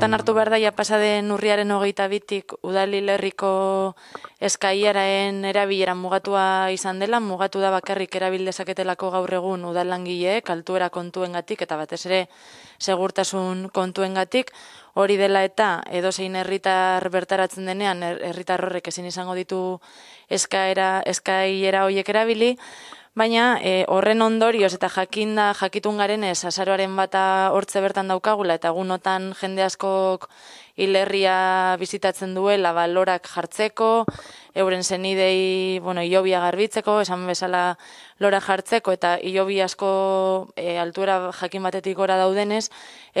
kontutan hartu behar daia pasaden urriaren hogeita bitik lerriko eskaiaraen erabilera mugatua izan dela, mugatu da bakarrik erabil dezaketelako gaur egun udalangileek kontuen kontuengatik eta batez ere segurtasun kontuengatik, hori dela eta edozein herritar bertaratzen denean herritar horrek ezin izango ditu eskaera eskaiera hoiek erabili, Baina e, horren ondorioz eta jakinda jakitun garen ez azaroaren bata hortze bertan daukagula eta gunotan jende askok hilerria bizitatzen duela lorak jartzeko, euren zenidei bueno, iobia garbitzeko, esan bezala lora jartzeko eta iobi asko e, altuera jakin batetik gora daudenez,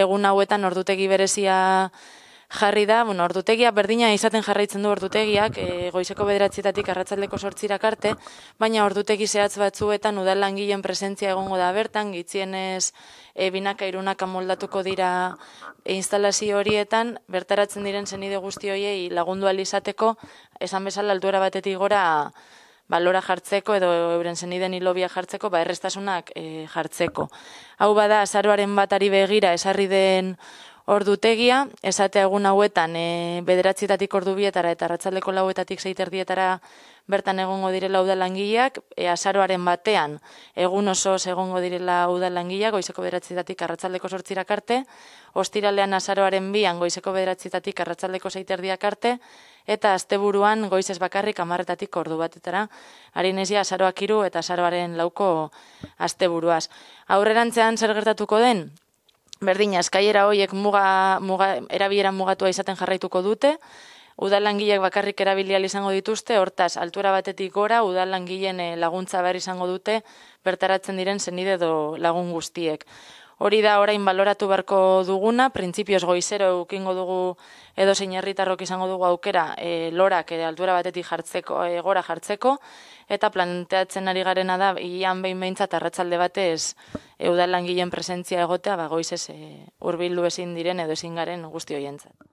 egun hauetan ordutegi berezia jarri da, bueno, ordutegia berdina izaten jarraitzen du ordutegiak, e, goizeko bederatzietatik arratzaldeko sortzirak arte, baina ordutegi zehatz batzuetan udal langileen presentzia egongo da bertan, gitzienez e, eh, binaka irunaka dira eh, instalazio horietan, bertaratzen diren zenide guzti horiei lagundu alizateko, esan bezala altuera batetik gora balora jartzeko edo euren zeniden ilobia jartzeko, ba errestasunak e, jartzeko. Hau bada, azaroaren batari begira, esarri den ordutegia esate egun hauetan e, bederatzietatik ordu bietara eta ratzaldeko lauetatik zeiterdietara bertan egongo direla uda langileak e, azaroaren batean egun oso egongo direla uda langileak goizeko bederatzietatik arratzaldeko sortzira karte ostiralean azaroaren bian goizeko bederatzietatik arratzaldeko zeiter diak arte eta asteburuan goiz ez bakarrik amarratatik ordu batetara harinezia azaroak iru eta azaroaren lauko asteburuaz. Aurrerantzean zer gertatuko den? Berdina, eskaiera hoiek muga, muga, erabiera mugatua izaten jarraituko dute, udal langileak bakarrik erabilial izango dituzte, hortaz, altura batetik gora, udal langilene eh, laguntza behar izango dute, bertaratzen diren zenide do lagun guztiek. Hori da orain baloratu beharko duguna, printzipioz goizero eukingo dugu edo zein herritarrok izango dugu aukera e, lorak e, altura batetik jartzeko, e, gora jartzeko, eta planteatzen ari garena da, ian behin behintzat arratzalde batez eudal langileen presentzia egotea, ba, goizese urbildu ezin diren edo ezin garen guzti hoientzat.